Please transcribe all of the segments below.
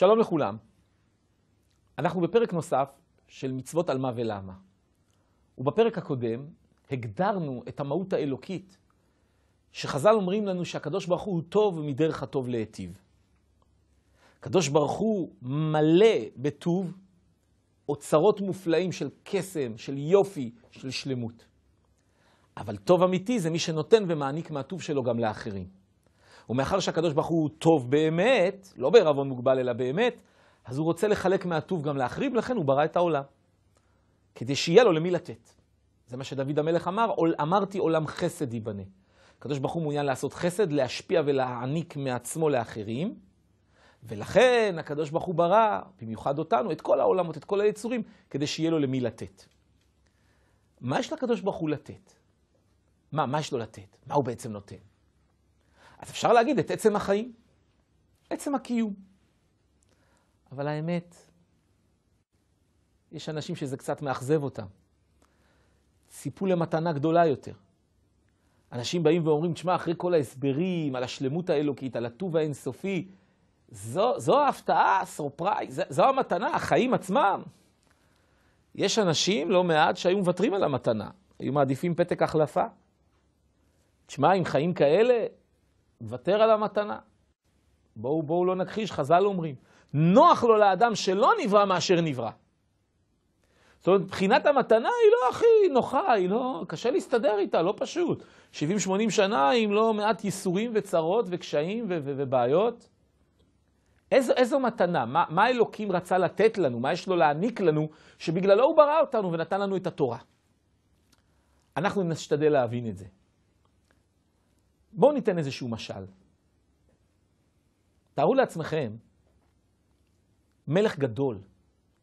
שלום לכולם. אנחנו בפרק נוסף של מצוות על מה ולמה. ובפרק הקודם הגדרנו את המהות האלוקית, שחז"ל אומרים לנו שהקדוש ברוך הוא טוב מדרך הטוב להיטיב. הקדוש ברוך הוא מלא בטוב, אוצרות מופלאים של קסם, של יופי, של שלמות. אבל טוב אמיתי זה מי שנותן ומעניק מהטוב שלו גם לאחרים. ומאחר שהקדוש ברוך הוא טוב באמת, לא בערבון מוגבל אלא באמת, אז הוא רוצה לחלק מהטוב גם להחריב, לכן הוא ברא את העולם. כדי שיהיה לו למי לתת. זה מה שדוד המלך אמר, אמרתי עולם חסד ייבנה. הקדוש ברוך הוא מעוניין לעשות חסד, להשפיע ולהעניק מעצמו לאחרים, ולכן הקדוש ברוך הוא ברא, במיוחד אותנו, את כל העולמות, את כל היצורים, כדי שיהיה לו למי לתת. מה יש לקדוש ברוך הוא לתת? מה, מה יש לו לתת? מה הוא בעצם נותן? אז אפשר להגיד את עצם החיים, עצם הקיום. אבל האמת, יש אנשים שזה קצת מאכזב אותם. ציפו למתנה גדולה יותר. אנשים באים ואומרים, תשמע, אחרי כל ההסברים על השלמות האלוקית, על הטוב האינסופי, זו, זו ההפתעה, סורפרייז, זו, זו המתנה, החיים עצמם. יש אנשים, לא מעט, שהיו מוותרים על המתנה, היו מעדיפים פתק החלפה. תשמע, עם חיים כאלה, מוותר על המתנה. בואו, בואו לא נכחיש, חז"ל אומרים, נוח לו לאדם שלא נברא מאשר נברא. זאת אומרת, מבחינת המתנה היא לא הכי נוחה, היא לא, קשה להסתדר איתה, לא פשוט. 70-80 שנה עם לא מעט ייסורים וצרות וקשיים ו- ו- ובעיות. איזו, איזו מתנה, מה, מה אלוקים רצה לתת לנו, מה יש לו להעניק לנו, שבגללו הוא ברא אותנו ונתן לנו את התורה. אנחנו נשתדל להבין את זה. בואו ניתן איזשהו משל. תארו לעצמכם מלך גדול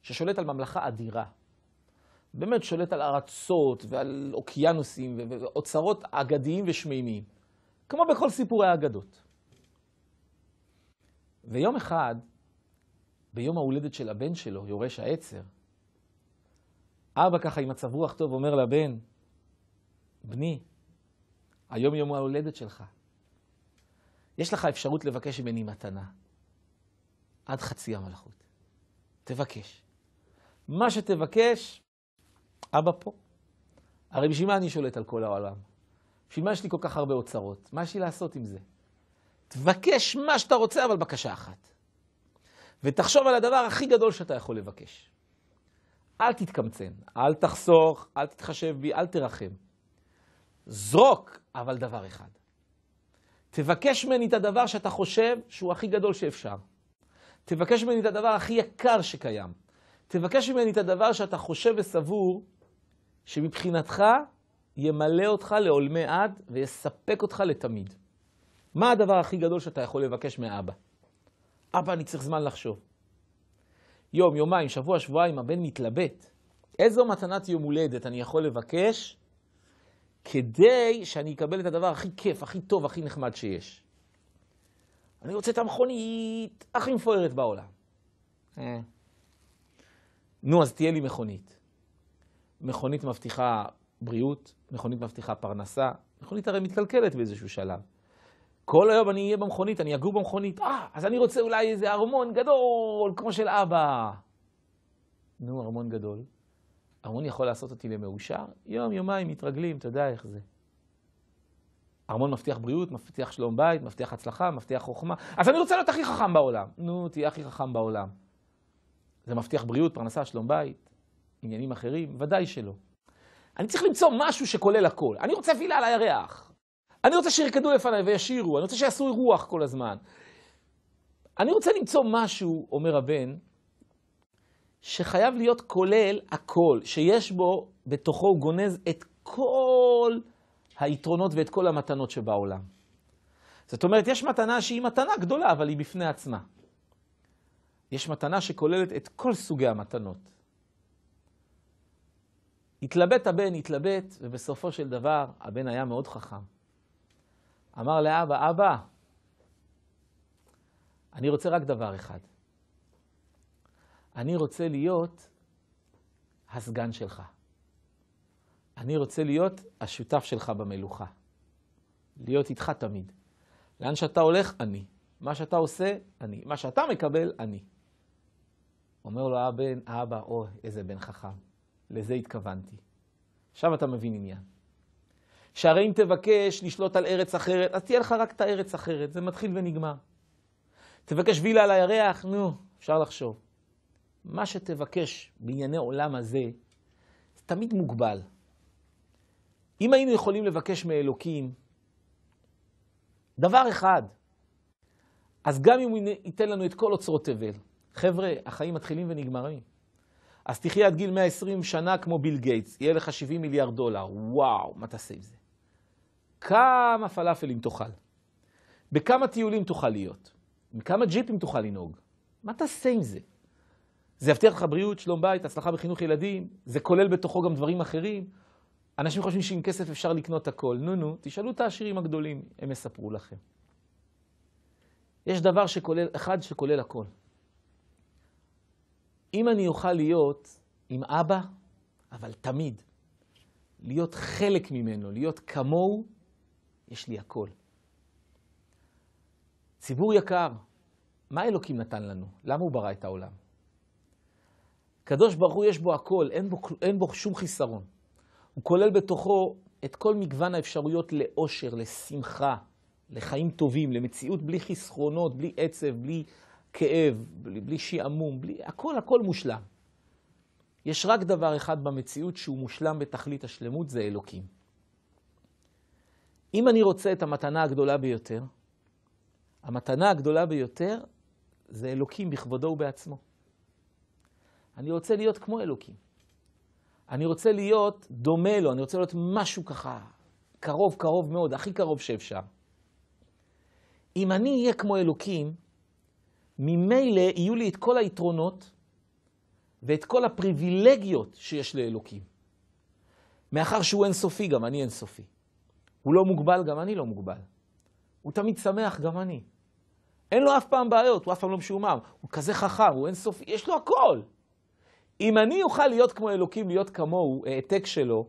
ששולט על ממלכה אדירה, באמת שולט על ארצות ועל אוקיינוסים ואוצרות אגדיים ושמימיים, כמו בכל סיפורי האגדות. ויום אחד, ביום ההולדת של הבן שלו, יורש העצר, אבא ככה עם מצב רוח טוב אומר לבן, בני, היום יום ההולדת שלך. יש לך אפשרות לבקש ממני מתנה. עד חצי המלכות. תבקש. מה שתבקש, אבא פה. הרי בשביל מה אני שולט על כל העולם? בשביל מה יש לי כל כך הרבה אוצרות? מה יש לי לעשות עם זה? תבקש מה שאתה רוצה, אבל בקשה אחת. ותחשוב על הדבר הכי גדול שאתה יכול לבקש. אל תתקמצן, אל תחסוך, אל תתחשב בי, אל תרחם. זרוק אבל דבר אחד, תבקש ממני את הדבר שאתה חושב שהוא הכי גדול שאפשר. תבקש ממני את הדבר הכי יקר שקיים. תבקש ממני את הדבר שאתה חושב וסבור שמבחינתך ימלא אותך לעולמי עד ויספק אותך לתמיד. מה הדבר הכי גדול שאתה יכול לבקש מאבא? אבא, אני צריך זמן לחשוב. יום, יומיים, שבוע, שבועיים, הבן מתלבט. איזו מתנת יום הולדת אני יכול לבקש כדי שאני אקבל את הדבר הכי כיף, הכי טוב, הכי נחמד שיש. אני רוצה את המכונית הכי מפוארת בעולם. אה. נו, אז תהיה לי מכונית. מכונית מבטיחה בריאות, מכונית מבטיחה פרנסה, מכונית הרי מתקלקלת באיזשהו שלב. כל היום אני אהיה במכונית, אני אגור במכונית, אה, אז אני רוצה אולי איזה ארמון גדול, כמו של אבא. נו, ארמון גדול. ארמון יכול לעשות אותי למאושר, יום, יומיים, מתרגלים, אתה יודע איך זה. ארמון מבטיח בריאות, מבטיח שלום בית, מבטיח הצלחה, מבטיח חוכמה. אז אני רוצה להיות הכי חכם בעולם. נו, תהיה הכי חכם בעולם. זה מבטיח בריאות, פרנסה, שלום בית, עניינים אחרים? ודאי שלא. אני צריך למצוא משהו שכולל הכל. אני רוצה וילה על הירח. אני רוצה שירקדו לפניי וישירו. אני רוצה שיעשו רוח כל הזמן. אני רוצה למצוא משהו, אומר הבן, שחייב להיות כולל הכל, שיש בו, בתוכו הוא גונז את כל היתרונות ואת כל המתנות שבעולם. זאת אומרת, יש מתנה שהיא מתנה גדולה, אבל היא בפני עצמה. יש מתנה שכוללת את כל סוגי המתנות. התלבט הבן, התלבט, ובסופו של דבר הבן היה מאוד חכם. אמר לאבא, אבא, אני רוצה רק דבר אחד. אני רוצה להיות הסגן שלך. אני רוצה להיות השותף שלך במלוכה. להיות איתך תמיד. לאן שאתה הולך, אני. מה שאתה עושה, אני. מה שאתה מקבל, אני. אומר לו הבן, אבא, או, איזה בן חכם. לזה התכוונתי. עכשיו אתה מבין עניין. שהרי אם תבקש לשלוט על ארץ אחרת, אז תהיה לך רק את הארץ אחרת, זה מתחיל ונגמר. תבקש וילה על הירח, נו, אפשר לחשוב. מה שתבקש בענייני עולם הזה, זה תמיד מוגבל. אם היינו יכולים לבקש מאלוקים דבר אחד, אז גם אם הוא ייתן לנו את כל אוצרות תבל, חבר'ה, החיים מתחילים ונגמרים. אז תחיה עד גיל 120 שנה כמו ביל גייטס, יהיה לך 70 מיליארד דולר, וואו, מה תעשה עם זה? כמה פלאפלים תאכל? בכמה טיולים תוכל להיות? בכמה ג'יפים תוכל לנהוג? מה תעשה עם זה? זה יבטיח לך בריאות, שלום בית, הצלחה בחינוך ילדים, זה כולל בתוכו גם דברים אחרים. אנשים חושבים שעם כסף אפשר לקנות הכל. נו, נו, תשאלו את העשירים הגדולים, הם יספרו לכם. יש דבר שכולל, אחד שכולל הכל. אם אני אוכל להיות עם אבא, אבל תמיד, להיות חלק ממנו, להיות כמוהו, יש לי הכל. ציבור יקר, מה אלוקים נתן לנו? למה הוא ברא את העולם? קדוש ברוך הוא יש בו הכל, אין בו, אין בו שום חיסרון. הוא כולל בתוכו את כל מגוון האפשרויות לאושר, לשמחה, לחיים טובים, למציאות בלי חסרונות, בלי עצב, בלי כאב, בלי, בלי שעמום, בלי... הכל הכל מושלם. יש רק דבר אחד במציאות שהוא מושלם בתכלית השלמות, זה אלוקים. אם אני רוצה את המתנה הגדולה ביותר, המתנה הגדולה ביותר זה אלוקים בכבודו ובעצמו. אני רוצה להיות כמו אלוקים. אני רוצה להיות דומה לו, אני רוצה להיות משהו ככה, קרוב, קרוב מאוד, הכי קרוב שאפשר. אם אני אהיה כמו אלוקים, ממילא יהיו לי את כל היתרונות ואת כל הפריבילגיות שיש לאלוקים. מאחר שהוא אינסופי, גם אני אינסופי. הוא לא מוגבל, גם אני לא מוגבל. הוא תמיד שמח, גם אני. אין לו אף פעם בעיות, הוא אף פעם לא משועמם. הוא כזה חכם, הוא אינסופי, יש לו הכל. אם אני אוכל להיות כמו אלוקים, להיות כמוהו, העתק שלו,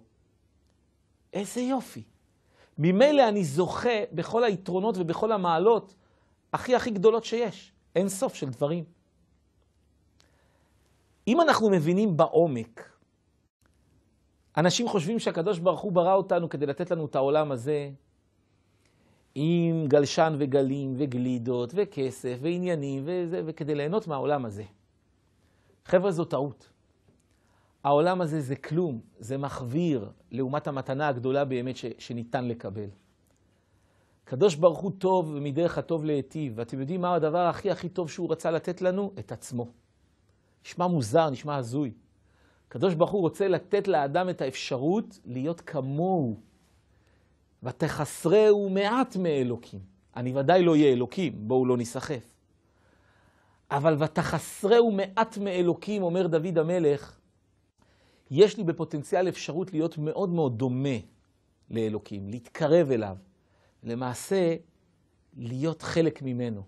איזה יופי. ממילא אני זוכה בכל היתרונות ובכל המעלות הכי הכי גדולות שיש. אין סוף של דברים. אם אנחנו מבינים בעומק, אנשים חושבים שהקדוש ברוך הוא ברא אותנו כדי לתת לנו את העולם הזה עם גלשן וגלים וגלידות וכסף ועניינים וזה, וכדי ליהנות מהעולם הזה. חבר'ה, זו טעות. העולם הזה זה כלום, זה מחוויר לעומת המתנה הגדולה באמת ש, שניתן לקבל. הקדוש ברוך הוא טוב ומדרך הטוב להיטיב, ואתם יודעים מה הדבר הכי הכי טוב שהוא רצה לתת לנו? את עצמו. נשמע מוזר, נשמע הזוי. הקדוש ברוך הוא רוצה לתת לאדם את האפשרות להיות כמוהו. ותחסרהו מעט מאלוקים. אני ודאי לא אהיה אלוקים, בואו לא ניסחף. אבל ותחסרהו מעט מאלוקים, אומר דוד המלך, יש לי בפוטנציאל אפשרות להיות מאוד מאוד דומה לאלוקים, להתקרב אליו, למעשה להיות חלק ממנו.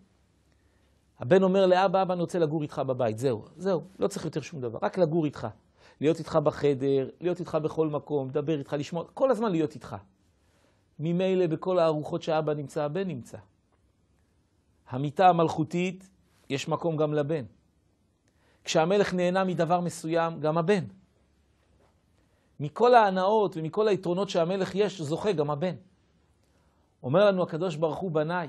הבן אומר לאבא, אבא, אני רוצה לגור איתך בבית, זהו, זהו, לא צריך יותר שום דבר, רק לגור איתך. להיות איתך בחדר, להיות איתך בכל מקום, לדבר איתך, לשמוע, כל הזמן להיות איתך. ממילא בכל הארוחות שאבא נמצא, הבן נמצא. המיטה המלכותית, יש מקום גם לבן. כשהמלך נהנה מדבר מסוים, גם הבן. מכל ההנאות ומכל היתרונות שהמלך יש, זוכה גם הבן. אומר לנו הקדוש ברוך הוא, בניי,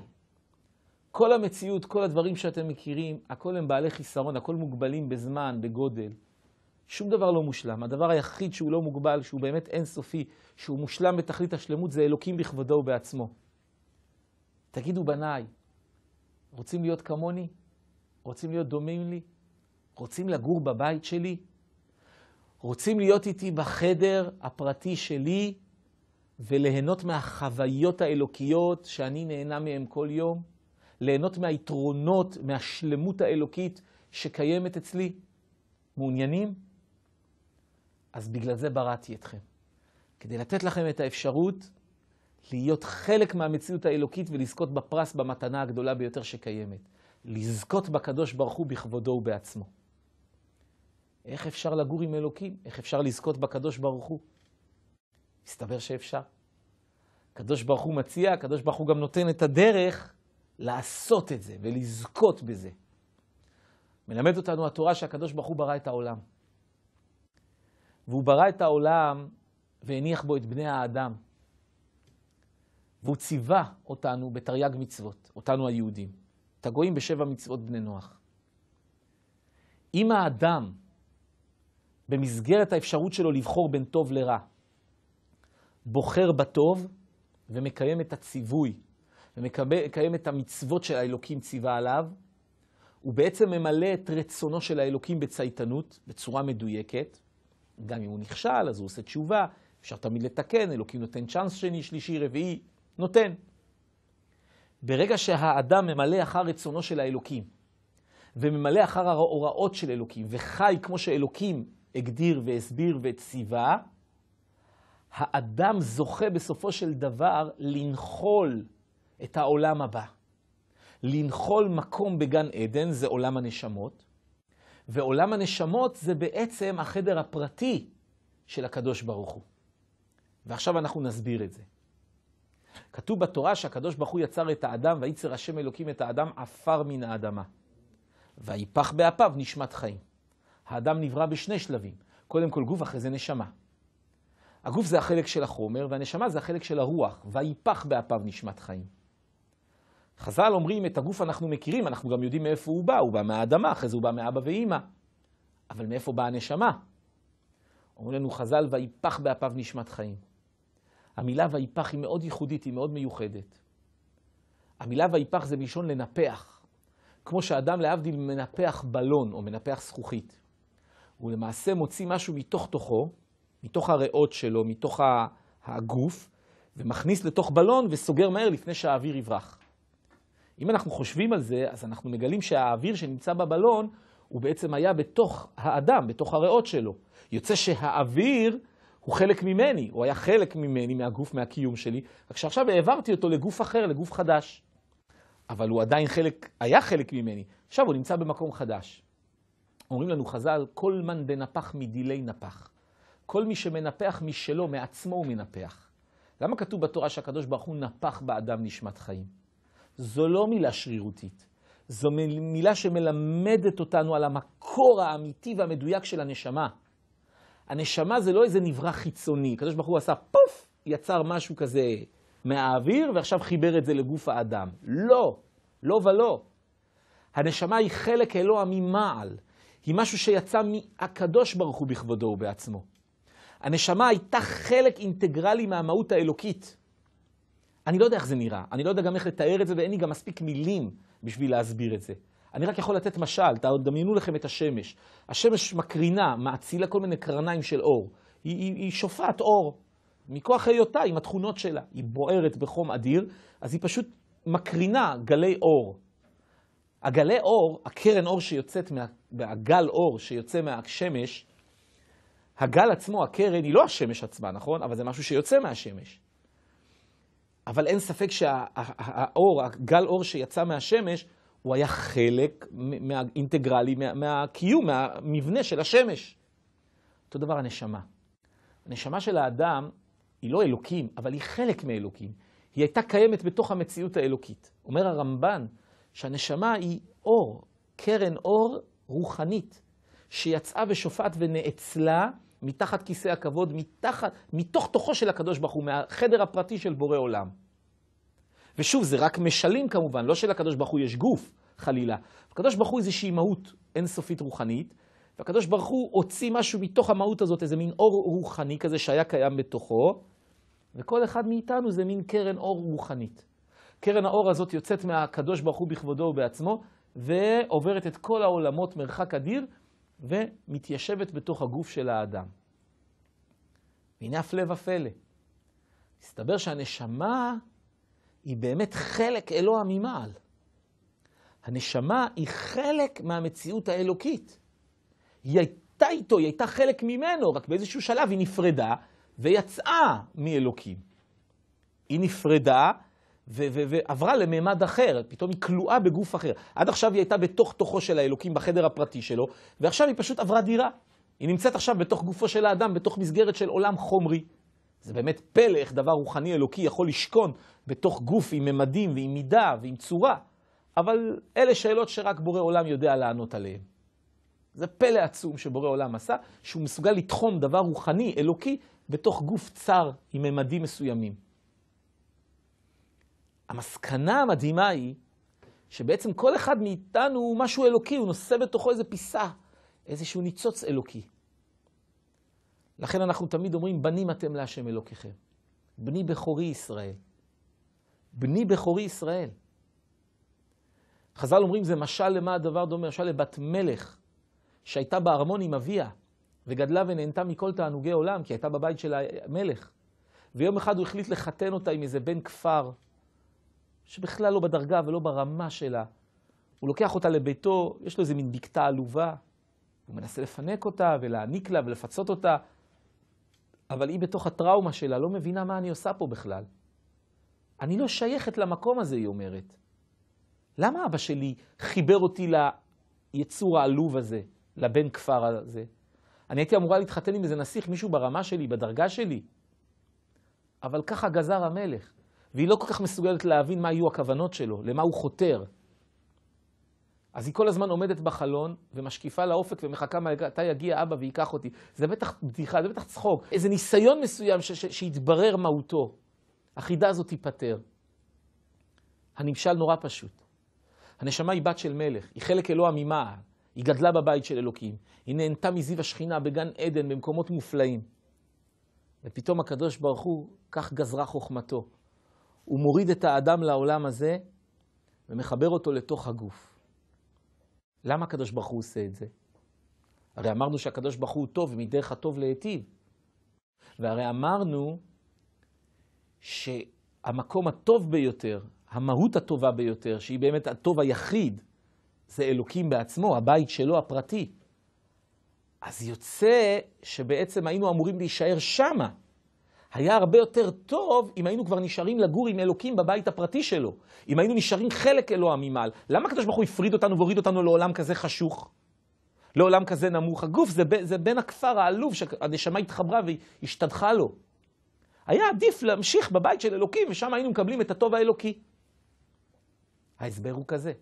כל המציאות, כל הדברים שאתם מכירים, הכל הם בעלי חיסרון, הכל מוגבלים בזמן, בגודל. שום דבר לא מושלם. הדבר היחיד שהוא לא מוגבל, שהוא באמת אינסופי, שהוא מושלם בתכלית השלמות, זה אלוקים בכבודו ובעצמו. תגידו, בניי, רוצים להיות כמוני? רוצים להיות דומים לי? רוצים לגור בבית שלי? רוצים להיות איתי בחדר הפרטי שלי וליהנות מהחוויות האלוקיות שאני נהנה מהן כל יום? ליהנות מהיתרונות, מהשלמות האלוקית שקיימת אצלי? מעוניינים? אז בגלל זה בראתי אתכם. כדי לתת לכם את האפשרות להיות חלק מהמציאות האלוקית ולזכות בפרס במתנה הגדולה ביותר שקיימת. לזכות בקדוש ברוך הוא בכבודו ובעצמו. איך אפשר לגור עם אלוקים? איך אפשר לזכות בקדוש ברוך הוא? מסתבר שאפשר. הקדוש ברוך הוא מציע, הקדוש ברוך הוא גם נותן את הדרך לעשות את זה ולזכות בזה. מלמד אותנו התורה שהקדוש ברוך הוא ברא את העולם. והוא ברא את העולם והניח בו את בני האדם. והוא ציווה אותנו בתרי"ג מצוות, אותנו היהודים, את הגויים בשבע מצוות בני נוח. אם האדם במסגרת האפשרות שלו לבחור בין טוב לרע. בוחר בטוב ומקיים את הציווי, ומקיים את המצוות שהאלוקים ציווה עליו, הוא בעצם ממלא את רצונו של האלוקים בצייתנות, בצורה מדויקת. גם אם הוא נכשל, אז הוא עושה תשובה, אפשר תמיד לתקן, אלוקים נותן צ'אנס שני, שלישי, רביעי, נותן. ברגע שהאדם ממלא אחר רצונו של האלוקים, וממלא אחר ההוראות של אלוקים, וחי כמו שאלוקים הגדיר והסביר וציווה, האדם זוכה בסופו של דבר לנחול את העולם הבא. לנחול מקום בגן עדן זה עולם הנשמות, ועולם הנשמות זה בעצם החדר הפרטי של הקדוש ברוך הוא. ועכשיו אנחנו נסביר את זה. כתוב בתורה שהקדוש ברוך הוא יצר את האדם, וייצר השם אלוקים את האדם עפר מן האדמה. ויפח באפיו נשמת חיים. האדם נברא בשני שלבים. קודם כל גוף, אחרי זה נשמה. הגוף זה החלק של החומר, והנשמה זה החלק של הרוח, ויפח באפיו נשמת חיים. חז"ל אומרים, את הגוף אנחנו מכירים, אנחנו גם יודעים מאיפה הוא בא, הוא בא מהאדמה, אחרי זה הוא בא מאבא ואימא. אבל מאיפה באה הנשמה? אומרים לנו חז"ל, ויפח באפיו נשמת חיים. המילה ויפח היא מאוד ייחודית, היא מאוד מיוחדת. המילה ויפח זה מלשון לנפח. כמו שאדם להבדיל מנפח בלון או מנפח זכוכית. הוא למעשה מוציא משהו מתוך תוכו, מתוך הריאות שלו, מתוך הגוף, ומכניס לתוך בלון וסוגר מהר לפני שהאוויר יברח. אם אנחנו חושבים על זה, אז אנחנו מגלים שהאוויר שנמצא בבלון, הוא בעצם היה בתוך האדם, בתוך הריאות שלו. יוצא שהאוויר הוא חלק ממני, הוא היה חלק ממני, מהגוף, מהקיום שלי, רק שעכשיו העברתי אותו לגוף אחר, לגוף חדש. אבל הוא עדיין חלק, היה חלק ממני, עכשיו הוא נמצא במקום חדש. אומרים לנו חז"ל, כל מן דנפח מדילי נפח. כל מי שמנפח משלו, מעצמו הוא מנפח. למה כתוב בתורה שהקדוש ברוך הוא נפח באדם נשמת חיים? זו לא מילה שרירותית. זו מילה שמלמדת אותנו על המקור האמיתי והמדויק של הנשמה. הנשמה זה לא איזה נברא חיצוני. הקדוש ברוך הוא עשה פוף, יצר משהו כזה מהאוויר, ועכשיו חיבר את זה לגוף האדם. לא, לא ולא. הנשמה היא חלק אלוה ממעל. היא משהו שיצא מהקדוש ברוך הוא בכבודו ובעצמו. הנשמה הייתה חלק אינטגרלי מהמהות האלוקית. אני לא יודע איך זה נראה, אני לא יודע גם איך לתאר את זה, ואין לי גם מספיק מילים בשביל להסביר את זה. אני רק יכול לתת משל, תדמיינו לכם את השמש. השמש מקרינה, מאצילה כל מיני קרניים של אור. היא, היא, היא שופעת אור, מכוח היותה, עם התכונות שלה. היא בוערת בחום אדיר, אז היא פשוט מקרינה גלי אור. הגלי אור, הקרן אור שיוצאת, מה, הגל אור שיוצא מהשמש, הגל עצמו, הקרן, היא לא השמש עצמה, נכון? אבל זה משהו שיוצא מהשמש. אבל אין ספק שהאור, הגל אור שיצא מהשמש, הוא היה חלק מהאינטגרלי, מה, מהקיום, מהמבנה של השמש. אותו דבר הנשמה. הנשמה של האדם היא לא אלוקים, אבל היא חלק מאלוקים. היא הייתה קיימת בתוך המציאות האלוקית. אומר הרמב"ן, שהנשמה היא אור, קרן אור רוחנית, שיצאה ושופעת ונאצלה מתחת כיסא הכבוד, מתחת, מתוך תוכו של הקדוש ברוך הוא, מהחדר הפרטי של בורא עולם. ושוב, זה רק משלים כמובן, לא שלקדוש ברוך הוא יש גוף, חלילה. הקדוש ברוך הוא איזושהי מהות אינסופית רוחנית, והקדוש ברוך הוא הוציא משהו מתוך המהות הזאת, איזה מין אור רוחני כזה שהיה קיים בתוכו, וכל אחד מאיתנו זה מין קרן אור רוחנית. קרן האור הזאת יוצאת מהקדוש ברוך הוא בכבודו ובעצמו, ועוברת את כל העולמות מרחק אדיר, ומתיישבת בתוך הגוף של האדם. והנה הפלא ופלא. מסתבר שהנשמה היא באמת חלק אלוה ממעל. הנשמה היא חלק מהמציאות האלוקית. היא הייתה איתו, היא הייתה חלק ממנו, רק באיזשהו שלב היא נפרדה ויצאה מאלוקים. היא נפרדה ועברה למימד אחר, פתאום היא כלואה בגוף אחר. עד עכשיו היא הייתה בתוך תוכו של האלוקים, בחדר הפרטי שלו, ועכשיו היא פשוט עברה דירה. היא נמצאת עכשיו בתוך גופו של האדם, בתוך מסגרת של עולם חומרי. זה באמת פלא איך דבר רוחני אלוקי יכול לשכון בתוך גוף עם ממדים ועם מידה ועם צורה. אבל אלה שאלות שרק בורא עולם יודע לענות עליהן. זה פלא עצום שבורא עולם עשה, שהוא מסוגל לתחום דבר רוחני, אלוקי, בתוך גוף צר עם ממדים מסוימים. המסקנה המדהימה היא שבעצם כל אחד מאיתנו הוא משהו אלוקי, הוא נושא בתוכו איזה פיסה, איזשהו ניצוץ אלוקי. לכן אנחנו תמיד אומרים, בנים אתם להשם אלוקיכם. בני בכורי ישראל. בני בכורי ישראל. חז"ל אומרים, זה משל למה הדבר דומה? משל לבת מלך שהייתה בארמון עם אביה, וגדלה ונהנתה מכל תענוגי עולם, כי הייתה בבית של המלך. ויום אחד הוא החליט לחתן אותה עם איזה בן כפר. שבכלל לא בדרגה ולא ברמה שלה. הוא לוקח אותה לביתו, יש לו איזה מין בקתה עלובה, הוא מנסה לפנק אותה ולהעניק לה ולפצות אותה, אבל היא בתוך הטראומה שלה לא מבינה מה אני עושה פה בכלל. אני לא שייכת למקום הזה, היא אומרת. למה אבא שלי חיבר אותי ליצור העלוב הזה, לבן כפר הזה? אני הייתי אמורה להתחתן עם איזה נסיך, מישהו ברמה שלי, בדרגה שלי. אבל ככה גזר המלך. והיא לא כל כך מסוגלת להבין מה יהיו הכוונות שלו, למה הוא חותר. אז היא כל הזמן עומדת בחלון ומשקיפה לאופק ומחכה מתי יגיע אבא וייקח אותי. זה בטח בדיחה, זה בטח צחוק. איזה ניסיון מסוים ש- שיתברר מהותו. החידה הזאת תיפתר. הנמשל נורא פשוט. הנשמה היא בת של מלך, היא חלק אלוה ממעל, היא גדלה בבית של אלוקים, היא נהנתה מזיו השכינה בגן עדן, במקומות מופלאים. ופתאום הקדוש ברוך הוא, כך גזרה חוכמתו. הוא מוריד את האדם לעולם הזה ומחבר אותו לתוך הגוף. למה הקדוש ברוך הוא עושה את זה? הרי אמרנו שהקדוש ברוך הוא טוב ומדרך הטוב להיטיב. והרי אמרנו שהמקום הטוב ביותר, המהות הטובה ביותר, שהיא באמת הטוב היחיד, זה אלוקים בעצמו, הבית שלו הפרטי. אז יוצא שבעצם היינו אמורים להישאר שמה. היה הרבה יותר טוב אם היינו כבר נשארים לגור עם אלוקים בבית הפרטי שלו. אם היינו נשארים חלק אלוה ממעל. למה הקדוש ברוך הוא הפריד אותנו והוריד אותנו לעולם כזה חשוך? לעולם כזה נמוך? הגוף זה, ב, זה בין הכפר העלוב שהנשמה התחברה והשתדחה לו. היה עדיף להמשיך בבית של אלוקים, ושם היינו מקבלים את הטוב האלוקי. ההסבר הוא כזה.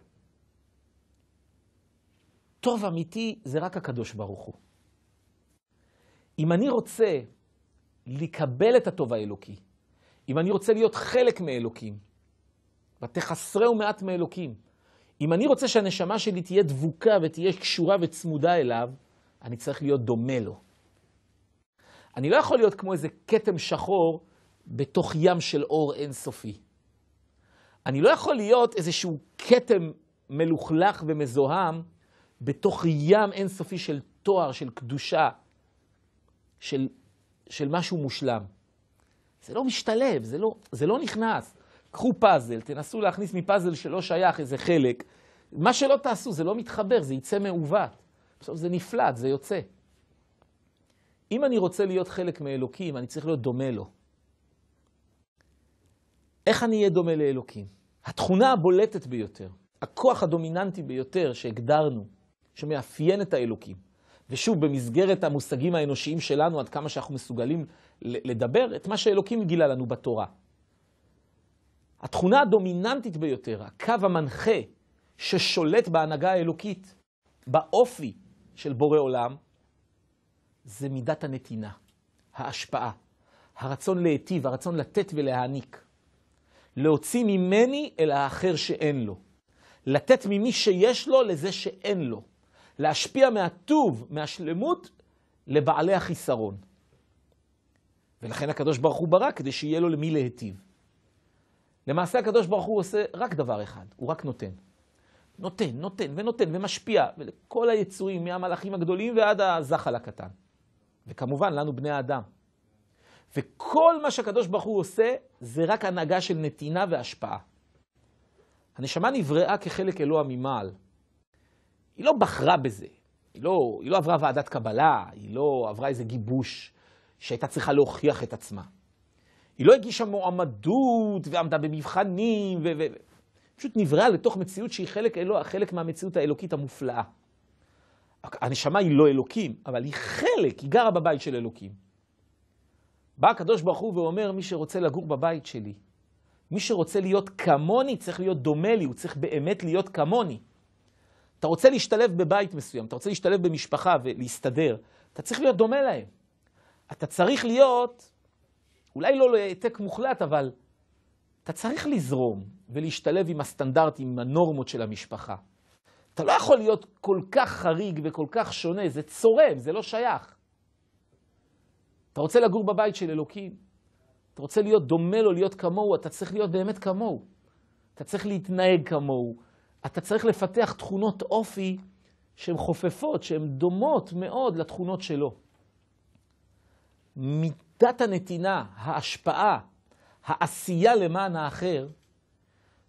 טוב אמיתי זה רק הקדוש ברוך הוא. אם אני רוצה לקבל את הטוב האלוקי, אם אני רוצה להיות חלק מאלוקים, ותחסרהו מעט מאלוקים, אם אני רוצה שהנשמה שלי תהיה דבוקה ותהיה קשורה וצמודה אליו, אני צריך להיות דומה לו. אני לא יכול להיות כמו איזה כתם שחור בתוך ים של אור אינסופי. אני לא יכול להיות איזשהו כתם מלוכלך ומזוהם בתוך ים אינסופי של תואר, של קדושה, של של משהו מושלם. זה לא משתלב, זה לא, זה לא נכנס. קחו פאזל, תנסו להכניס מפאזל שלא שייך איזה חלק. מה שלא תעשו, זה לא מתחבר, זה יצא מעוות. בסוף זה נפלט, זה יוצא. אם אני רוצה להיות חלק מאלוקים, אני צריך להיות דומה לו. איך אני אהיה דומה לאלוקים? התכונה הבולטת ביותר, הכוח הדומיננטי ביותר שהגדרנו, שמאפיין את האלוקים, ושוב, במסגרת המושגים האנושיים שלנו, עד כמה שאנחנו מסוגלים לדבר, את מה שאלוקים גילה לנו בתורה. התכונה הדומיננטית ביותר, הקו המנחה ששולט בהנהגה האלוקית, באופי של בורא עולם, זה מידת הנתינה, ההשפעה, הרצון להיטיב, הרצון לתת ולהעניק. להוציא ממני אל האחר שאין לו. לתת ממי שיש לו לזה שאין לו. להשפיע מהטוב, מהשלמות, לבעלי החיסרון. ולכן הקדוש ברוך הוא ברא כדי שיהיה לו למי להיטיב. למעשה הקדוש ברוך הוא עושה רק דבר אחד, הוא רק נותן. נותן, נותן ונותן ומשפיע לכל היצורים, מהמלאכים הגדולים ועד הזחל הקטן. וכמובן, לנו בני האדם. וכל מה שהקדוש ברוך הוא עושה, זה רק הנהגה של נתינה והשפעה. הנשמה נבראה כחלק אלוה ממעל, היא לא בחרה בזה. היא לא, היא לא עברה ועדת קבלה, היא לא עברה איזה גיבוש שהייתה צריכה להוכיח את עצמה. היא לא הגישה מועמדות ועמדה במבחנים, ו... ו פשוט נבראה לתוך מציאות שהיא חלק, אלו, חלק מהמציאות האלוקית המופלאה. הנשמה היא לא אלוקים, אבל היא חלק, היא גרה בבית של אלוקים. בא הקדוש ברוך הוא ואומר, מי שרוצה לגור בבית שלי, מי שרוצה להיות כמוני צריך להיות דומה לי, הוא צריך באמת להיות כמוני. אתה רוצה להשתלב בבית מסוים, אתה רוצה להשתלב במשפחה ולהסתדר, אתה צריך להיות דומה להם. אתה צריך להיות, אולי לא להעתק מוחלט, אבל אתה צריך לזרום ולהשתלב עם הסטנדרטים, עם הנורמות של המשפחה. אתה לא יכול להיות כל כך חריג וכל כך שונה, זה צורם, זה לא שייך. אתה רוצה לגור בבית של אלוקים, אתה רוצה להיות דומה לו, להיות כמוהו, אתה צריך להיות באמת כמוהו. אתה צריך להתנהג כמוהו, אתה צריך לפתח תכונות אופי שהן חופפות, שהן דומות מאוד לתכונות שלו. מידת הנתינה, ההשפעה, העשייה למען האחר,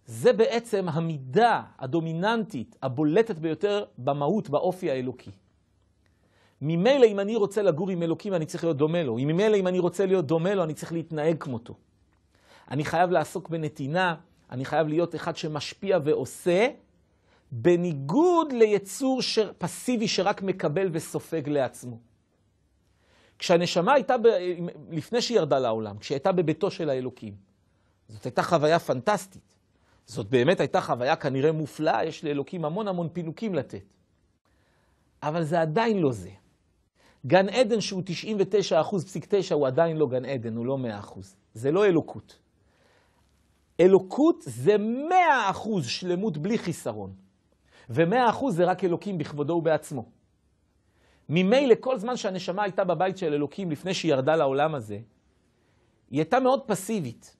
זה בעצם המידה הדומיננטית, הבולטת ביותר במהות, באופי האלוקי. ממילא אם אני רוצה לגור עם אלוקים, אני צריך להיות דומה לו. ממילא אם אני רוצה להיות דומה לו, אני צריך להתנהג כמותו. אני חייב לעסוק בנתינה, אני חייב להיות אחד שמשפיע ועושה, בניגוד ליצור ש... פסיבי שרק מקבל וסופג לעצמו. כשהנשמה הייתה, ב, לפני שהיא ירדה לעולם, כשהיא הייתה בביתו של האלוקים, זאת הייתה חוויה פנטסטית. זאת באמת הייתה חוויה כנראה מופלאה, יש לאלוקים המון המון פינוקים לתת. אבל זה עדיין לא זה. גן עדן שהוא 99.9 הוא עדיין לא גן עדן, הוא לא 100%. זה לא אלוקות. אלוקות זה מאה אחוז שלמות בלי חיסרון. ומאה אחוז זה רק אלוקים בכבודו ובעצמו. ממילא כל זמן שהנשמה הייתה בבית של אלוקים לפני שהיא ירדה לעולם הזה, היא הייתה מאוד פסיבית.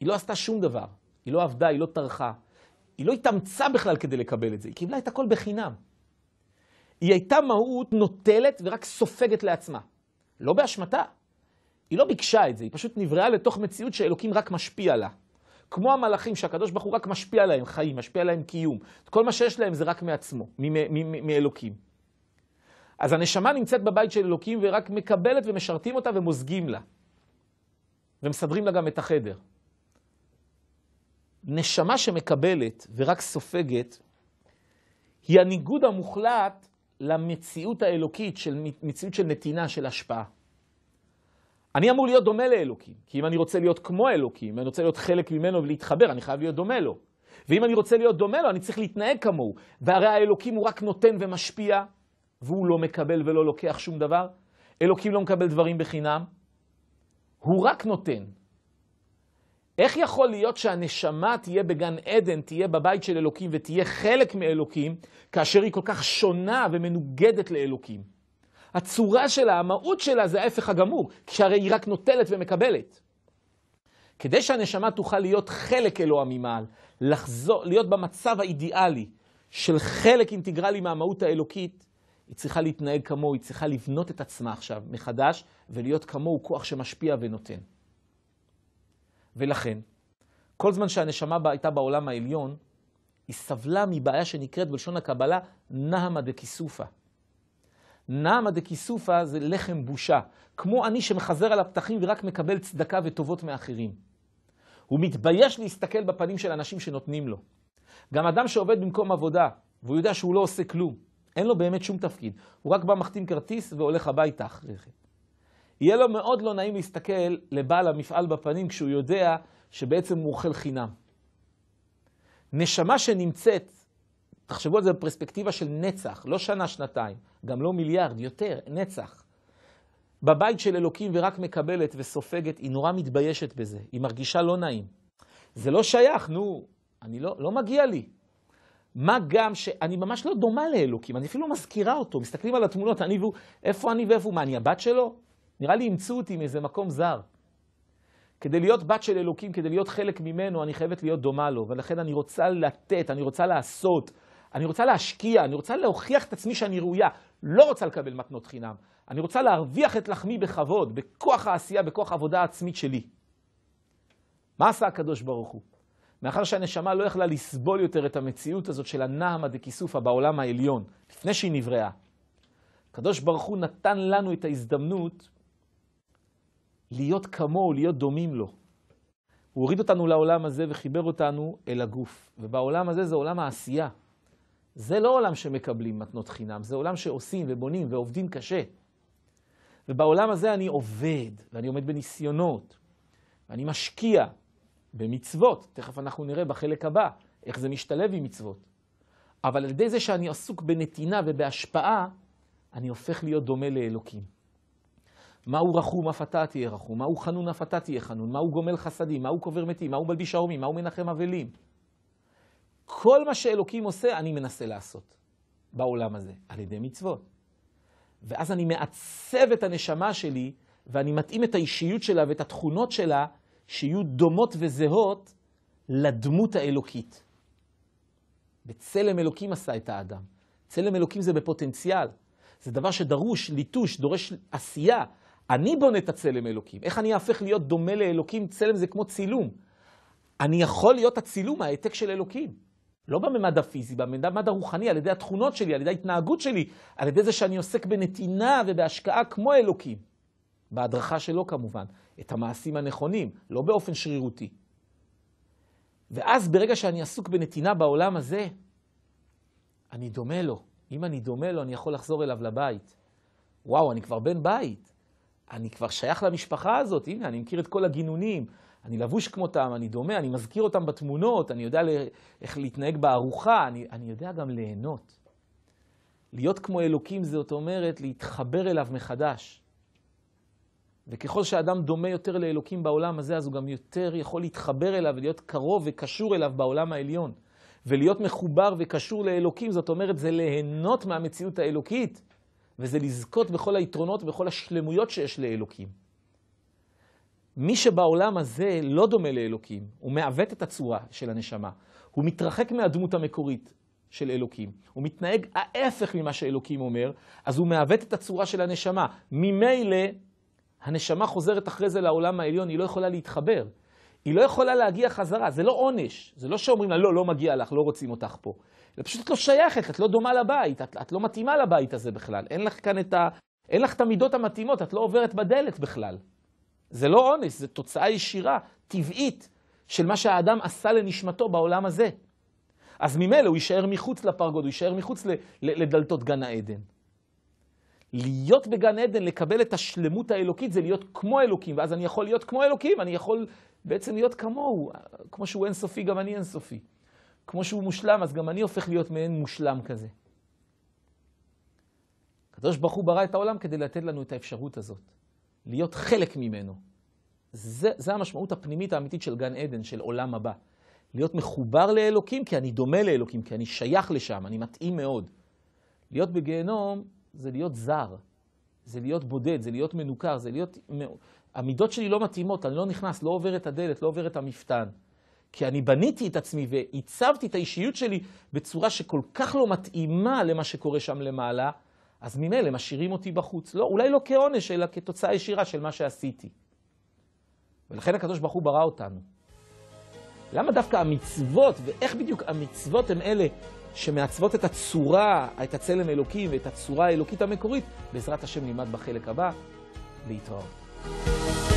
היא לא עשתה שום דבר. היא לא עבדה, היא לא טרחה. היא לא התאמצה בכלל כדי לקבל את זה. היא קיבלה את הכל בחינם. היא הייתה מהות נוטלת ורק סופגת לעצמה. לא באשמתה. היא לא ביקשה את זה, היא פשוט נבראה לתוך מציאות שאלוקים רק משפיע לה. כמו המלאכים שהקדוש ברוך הוא רק משפיע עליהם חיים, משפיע עליהם קיום. כל מה שיש להם זה רק מעצמו, מאלוקים. אז הנשמה נמצאת בבית של אלוקים ורק מקבלת ומשרתים אותה ומוזגים לה. ומסדרים לה גם את החדר. נשמה שמקבלת ורק סופגת, היא הניגוד המוחלט למציאות האלוקית, של מציאות של נתינה, של השפעה. אני אמור להיות דומה לאלוקים, כי אם אני רוצה להיות כמו אלוקים, אם אני רוצה להיות חלק ממנו ולהתחבר, אני חייב להיות דומה לו. ואם אני רוצה להיות דומה לו, אני צריך להתנהג כמוהו. והרי האלוקים הוא רק נותן ומשפיע, והוא לא מקבל ולא לוקח שום דבר. אלוקים לא מקבל דברים בחינם, הוא רק נותן. איך יכול להיות שהנשמה תהיה בגן עדן, תהיה בבית של אלוקים ותהיה חלק מאלוקים, כאשר היא כל כך שונה ומנוגדת לאלוקים? הצורה שלה, המהות שלה, זה ההפך הגמור, כשהרי היא רק נוטלת ומקבלת. כדי שהנשמה תוכל להיות חלק אלוה ממעל, לחזור, להיות במצב האידיאלי של חלק אינטגרלי מהמהות האלוקית, היא צריכה להתנהג כמוהו, היא צריכה לבנות את עצמה עכשיו מחדש, ולהיות כמוהו כוח שמשפיע ונותן. ולכן, כל זמן שהנשמה בה הייתה בעולם העליון, היא סבלה מבעיה שנקראת בלשון הקבלה נהמה דכיסופה. נעמא דכיסופא זה לחם בושה, כמו אני שמחזר על הפתחים ורק מקבל צדקה וטובות מאחרים. הוא מתבייש להסתכל בפנים של אנשים שנותנים לו. גם אדם שעובד במקום עבודה, והוא יודע שהוא לא עושה כלום, אין לו באמת שום תפקיד, הוא רק בא מחתים כרטיס והולך הביתה אחרי כן. יהיה לו מאוד לא נעים להסתכל לבעל המפעל בפנים כשהוא יודע שבעצם הוא אוכל חינם. נשמה שנמצאת תחשבו על זה בפרספקטיבה של נצח, לא שנה, שנתיים, גם לא מיליארד, יותר, נצח. בבית של אלוקים ורק מקבלת וסופגת, היא נורא מתביישת בזה, היא מרגישה לא נעים. זה לא שייך, נו, אני לא, לא מגיע לי. מה גם שאני ממש לא דומה לאלוקים, אני אפילו מזכירה אותו, מסתכלים על התמונות, אני והוא, איפה אני ואיפה הוא, מה, אני הבת שלו? נראה לי אימצו אותי מאיזה מקום זר. כדי להיות בת של אלוקים, כדי להיות חלק ממנו, אני חייבת להיות דומה לו, ולכן אני רוצה לתת, אני רוצה לעשות, אני רוצה להשקיע, אני רוצה להוכיח את עצמי שאני ראויה, לא רוצה לקבל מתנות חינם. אני רוצה להרוויח את לחמי בכבוד, בכוח העשייה, בכוח העבודה העצמית שלי. מה עשה הקדוש ברוך הוא? מאחר שהנשמה לא יכלה לסבול יותר את המציאות הזאת של הנעמה דכיסופה בעולם העליון, לפני שהיא נבראה, הקדוש ברוך הוא נתן לנו את ההזדמנות להיות כמוהו, להיות דומים לו. הוא הוריד אותנו לעולם הזה וחיבר אותנו אל הגוף. ובעולם הזה זה עולם העשייה. זה לא עולם שמקבלים מתנות חינם, זה עולם שעושים ובונים ועובדים קשה. ובעולם הזה אני עובד, ואני עומד בניסיונות, ואני משקיע במצוות, תכף אנחנו נראה בחלק הבא איך זה משתלב עם מצוות. אבל על ידי זה שאני עסוק בנתינה ובהשפעה, אני הופך להיות דומה לאלוקים. מהו רחום, אף אתה תהיה רחום, מהו חנון, אף אתה תהיה חנון, מהו גומל חסדים, מהו קובר מתים, מהו מלביש ההומים, מהו מנחם אבלים. כל מה שאלוקים עושה, אני מנסה לעשות בעולם הזה, על ידי מצוות. ואז אני מעצב את הנשמה שלי, ואני מתאים את האישיות שלה ואת התכונות שלה, שיהיו דומות וזהות לדמות האלוקית. בצלם אלוקים עשה את האדם. צלם אלוקים זה בפוטנציאל. זה דבר שדרוש ליטוש, דורש עשייה. אני בונה את הצלם אלוקים. איך אני אהפך להיות דומה לאלוקים? צלם זה כמו צילום. אני יכול להיות הצילום, ההעתק של אלוקים. לא בממד הפיזי, בממד הרוחני, על ידי התכונות שלי, על ידי ההתנהגות שלי, על ידי זה שאני עוסק בנתינה ובהשקעה כמו אלוקים. בהדרכה שלו כמובן, את המעשים הנכונים, לא באופן שרירותי. ואז ברגע שאני עסוק בנתינה בעולם הזה, אני דומה לו. אם אני דומה לו, אני יכול לחזור אליו לבית. וואו, אני כבר בן בית. אני כבר שייך למשפחה הזאת. הנה, אני מכיר את כל הגינונים. אני לבוש כמותם, אני דומה, אני מזכיר אותם בתמונות, אני יודע איך להתנהג בארוחה, אני, אני יודע גם ליהנות. להיות כמו אלוקים זאת אומרת להתחבר אליו מחדש. וככל שאדם דומה יותר לאלוקים בעולם הזה, אז הוא גם יותר יכול להתחבר אליו ולהיות קרוב וקשור אליו בעולם העליון. ולהיות מחובר וקשור לאלוקים, זאת אומרת, זה ליהנות מהמציאות האלוקית, וזה לזכות בכל היתרונות ובכל השלמויות שיש לאלוקים. מי שבעולם הזה לא דומה לאלוקים, הוא מעוות את הצורה של הנשמה, הוא מתרחק מהדמות המקורית של אלוקים, הוא מתנהג ההפך ממה שאלוקים אומר, אז הוא מעוות את הצורה של הנשמה. ממילא, הנשמה חוזרת אחרי זה לעולם העליון, היא לא יכולה להתחבר. היא לא יכולה להגיע חזרה, זה לא עונש, זה לא שאומרים לה, לא, לא מגיע לך, לא רוצים אותך פה. זה פשוט את לא שייכת, את לא דומה לבית, את, את לא מתאימה לבית הזה בכלל. אין לך כאן את ה... אין לך את המידות המתאימות, את לא עוברת בדלת בכלל. זה לא אונס, זו תוצאה ישירה, טבעית, של מה שהאדם עשה לנשמתו בעולם הזה. אז ממילא הוא יישאר מחוץ לפרגוד, הוא יישאר מחוץ לדלתות גן העדן. להיות בגן עדן, לקבל את השלמות האלוקית, זה להיות כמו אלוקים, ואז אני יכול להיות כמו אלוקים, אני יכול בעצם להיות כמוהו. כמו שהוא אינסופי, גם אני אינסופי. כמו שהוא מושלם, אז גם אני הופך להיות מעין מושלם כזה. הקדוש ברוך הוא ברא את העולם כדי לתת לנו את האפשרות הזאת. להיות חלק ממנו. זה, זה המשמעות הפנימית האמיתית של גן עדן, של עולם הבא. להיות מחובר לאלוקים, כי אני דומה לאלוקים, כי אני שייך לשם, אני מתאים מאוד. להיות בגיהנום זה להיות זר, זה להיות בודד, זה להיות מנוכר, זה להיות... המידות שלי לא מתאימות, אני לא נכנס, לא עובר את הדלת, לא עובר את המפתן. כי אני בניתי את עצמי ועיצבתי את האישיות שלי בצורה שכל כך לא מתאימה למה שקורה שם למעלה, אז ממילא משאירים אותי בחוץ. לא, אולי לא כעונש, אלא כתוצאה ישירה של מה שעשיתי. ולכן הקדוש ברוך הוא ברא אותנו. למה דווקא המצוות, ואיך בדיוק המצוות הן אלה שמעצבות את הצורה, את הצלם האלוקי ואת הצורה האלוקית המקורית, בעזרת השם נלמד בחלק הבא, להתראות.